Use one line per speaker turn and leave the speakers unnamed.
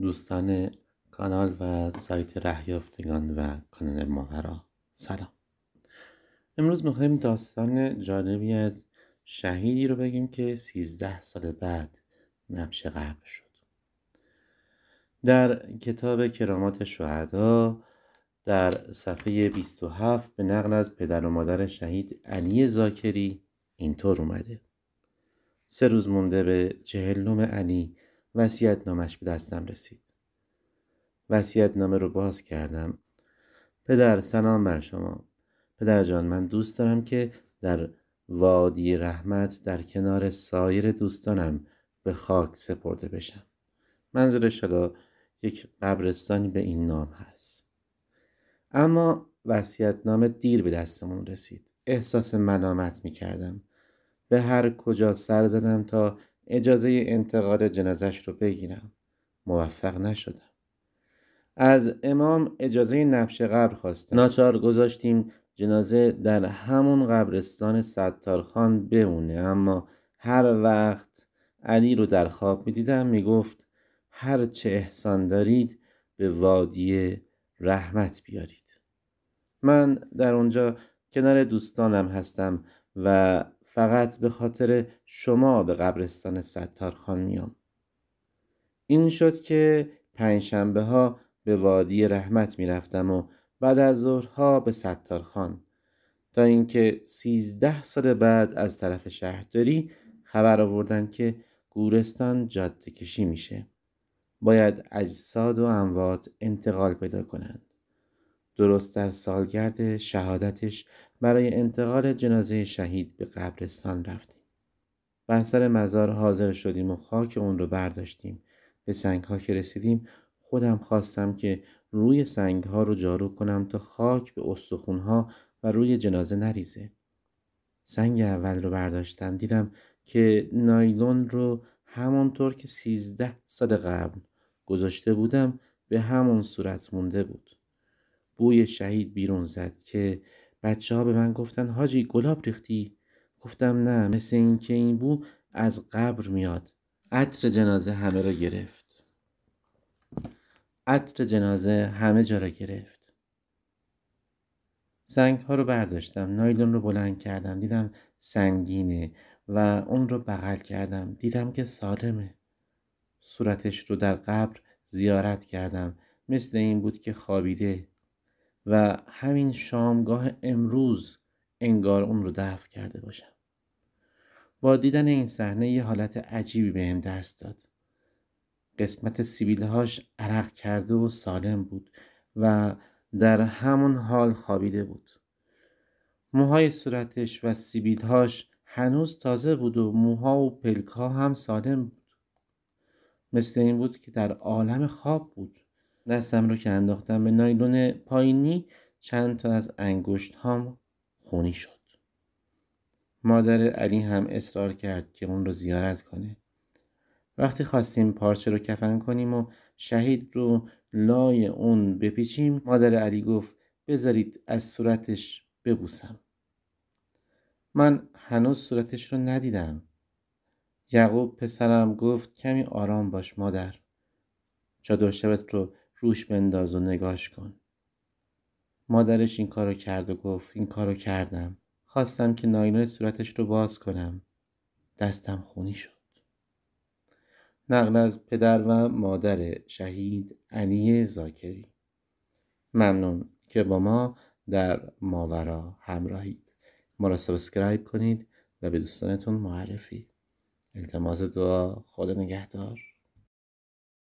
دوستان کانال و سایت رهیافتگان و کانال ماورا سلام امروز میخوایم داستان جالبی از شهیدی رو بگیم که 13 سال بعد نبش قبل شد در کتاب کرامات شهدا در صفحه 27 به نقل از پدر و مادر شهید علی زاکری اینطور اومده سه روز مونده به چهلم علی وسیعت نامش به دستم رسید وسیعت نامه رو باز کردم پدر سلام بر شما پدر جان من دوست دارم که در وادی رحمت در کنار سایر دوستانم به خاک سپرده بشم منظورش شلا یک قبرستانی به این نام هست اما نام دیر به دستمون رسید احساس ملامت می کردم به هر کجا سر زدم تا اجازه انتقال جنازش رو بگیرم موفق نشدم از امام اجازه نبش قبر خواستم ناچار گذاشتیم جنازه در همون قبرستان ستارخان بمونه اما هر وقت علی رو در خواب میدیدم میگفت هر چه احسان دارید به وادی رحمت بیارید من در اونجا کنار دوستانم هستم و فقط به خاطر شما به قبرستان ستارخان میام این شد که پنجشنبه ها به وادی رحمت میرفتم و بعد از ظهرها به ستارخان تا اینکه سیزده سال بعد از طرف شهرداری خبر آوردن که گورستان جاده کشی میشه باید اجساد و اموات انتقال پیدا کنند درست در سالگرد شهادتش برای انتقال جنازه شهید به قبرستان رفتیم بر سر مزار حاضر شدیم و خاک اون رو برداشتیم به سنگ ها که رسیدیم خودم خواستم که روی سنگ ها رو جارو کنم تا خاک به استخون ها و روی جنازه نریزه سنگ اول رو برداشتم دیدم که نایلون رو همانطور که سیزده سال قبل گذاشته بودم به همون صورت مونده بود بوی شهید بیرون زد که بچه ها به من گفتن حاجی گلاب ریختی گفتم نه مثل اینکه این بو از قبر میاد عطر جنازه همه را گرفت عطر جنازه همه جا را گرفت سنگ ها رو برداشتم نایلون رو بلند کردم دیدم سنگینه و اون رو بغل کردم دیدم که سالمه صورتش رو در قبر زیارت کردم مثل این بود که خوابیده و همین شامگاه امروز انگار اون رو دفع کرده باشم با دیدن این صحنه یه حالت عجیبی بهم دست داد قسمت سیبیلهاش عرق کرده و سالم بود و در همون حال خوابیده بود موهای صورتش و سیبیلهاش هنوز تازه بود و موها و پلکا هم سالم بود مثل این بود که در عالم خواب بود دستم رو که انداختم به نایلون پایینی چند تا از انگشت هام خونی شد مادر علی هم اصرار کرد که اون رو زیارت کنه وقتی خواستیم پارچه رو کفن کنیم و شهید رو لای اون بپیچیم مادر علی گفت بذارید از صورتش ببوسم من هنوز صورتش رو ندیدم یعقوب پسرم گفت کمی آرام باش مادر چادر شبت رو روش بنداز و نگاش کن مادرش این کارو کرد و گفت این کارو کردم خواستم که نایلون صورتش رو باز کنم دستم خونی شد نقل از پدر و مادر شهید علی زاکری ممنون که با ما در ماورا همراهید ما را سابسکرایب کنید و به دوستانتون معرفی التماس دعا خدا نگهدار